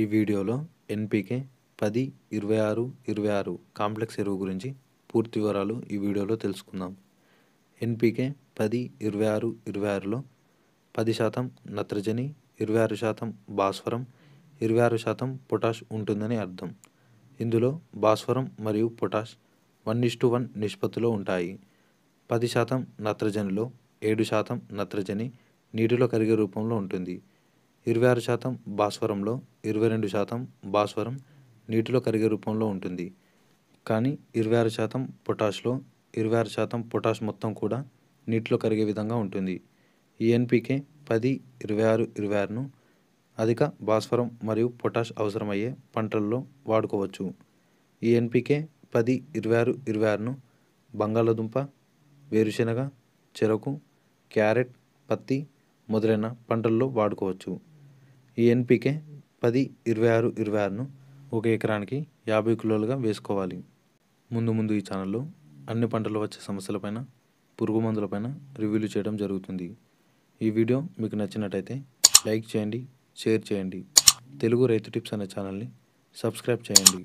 ఈ వీడియోలో ఎన్పికే పది ఇరవై ఆరు ఇరవై ఆరు కాంప్లెక్స్ ఎరువు గురించి పూర్తి వివరాలు ఈ వీడియోలో తెలుసుకుందాం ఎన్పికే పది ఇరవై ఆరు ఇరవై ఆరులో పది శాతం నత్రజని ఇరవై ఆరు శాతం భాస్వరం ఇరవై ఆరు శాతం పొటాష్ ఉంటుందని అర్థం ఇందులో భాస్వరం మరియు potash one is to one నిష్పత్తిలో ఉంటాయి పది శాతం నత్రజనిలో ఏడు శాతం నత్రజని నీటిలో కరిగే రూపంలో ఉంటుంది ఇరవై ఆరు శాతం భాస్వరంలో ఇరవై రెండు శాతం భాస్వరం నీటిలో కరిగే రూపంలో ఉంటుంది కానీ ఇరవై ఆరు శాతం పొటాష్లో ఇరవై ఆరు శాతం పొటాష్ మొత్తం కూడా నీటిలో కరిగే విధంగా ఉంటుంది ఈ ఎన్పికే పది ఇరవై ఆరు ఇరవై ఆరును అధిక భాస్వరం మరియు పొటాష్ అవసరమయ్యే పంటల్లో వాడుకోవచ్చు ఈ ఎన్పికే పది ఇరవై ఆరు ఇరవై ఆరును బంగాళదుంప వేరుశెనగ చెరకు క్యారెట్ పత్తి మొదలైన పంటల్లో వాడుకోవచ్చు ఈ ఎన్పికే పది ఇరవై ఆరు ఇరవై ఆరును ఒక ఎకరానికి యాభై కిలోలుగా వేసుకోవాలి ముందు ముందు ఈ ఛానల్లో అన్ని పంటలు వచ్చే సమస్యలపైన పురుగు మందులపైన రివ్యూలు చేయడం జరుగుతుంది ఈ వీడియో మీకు నచ్చినట్టయితే లైక్ చేయండి షేర్ చేయండి తెలుగు రైతు టిప్స్ అనే ఛానల్ని సబ్స్క్రైబ్ చేయండి